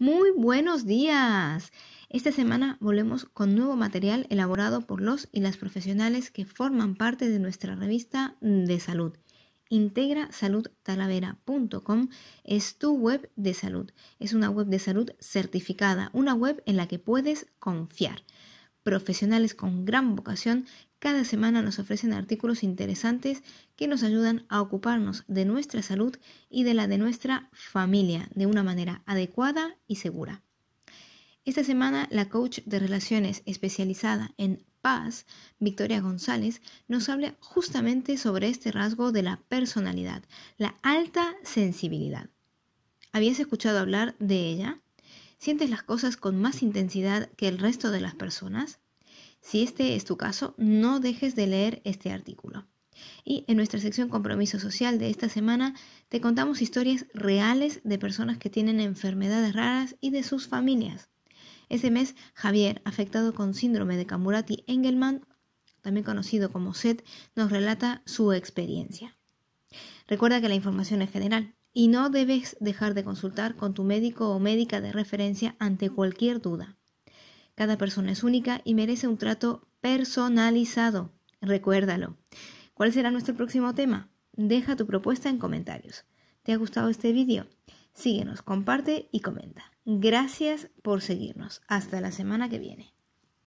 Muy buenos días. Esta semana volvemos con nuevo material elaborado por los y las profesionales que forman parte de nuestra revista de salud. Integrasaludtalavera.com es tu web de salud. Es una web de salud certificada, una web en la que puedes confiar. Profesionales con gran vocación cada semana nos ofrecen artículos interesantes que nos ayudan a ocuparnos de nuestra salud y de la de nuestra familia de una manera adecuada y segura. Esta semana la coach de relaciones especializada en paz, Victoria González, nos habla justamente sobre este rasgo de la personalidad, la alta sensibilidad. ¿Habías escuchado hablar de ella? ¿Sientes las cosas con más intensidad que el resto de las personas? Si este es tu caso, no dejes de leer este artículo. Y en nuestra sección Compromiso Social de esta semana te contamos historias reales de personas que tienen enfermedades raras y de sus familias. Ese mes, Javier, afectado con síndrome de Camurati-Engelmann, también conocido como SET, nos relata su experiencia. Recuerda que la información es general y no debes dejar de consultar con tu médico o médica de referencia ante cualquier duda. Cada persona es única y merece un trato personalizado. Recuérdalo. ¿Cuál será nuestro próximo tema? Deja tu propuesta en comentarios. ¿Te ha gustado este vídeo? Síguenos, comparte y comenta. Gracias por seguirnos. Hasta la semana que viene.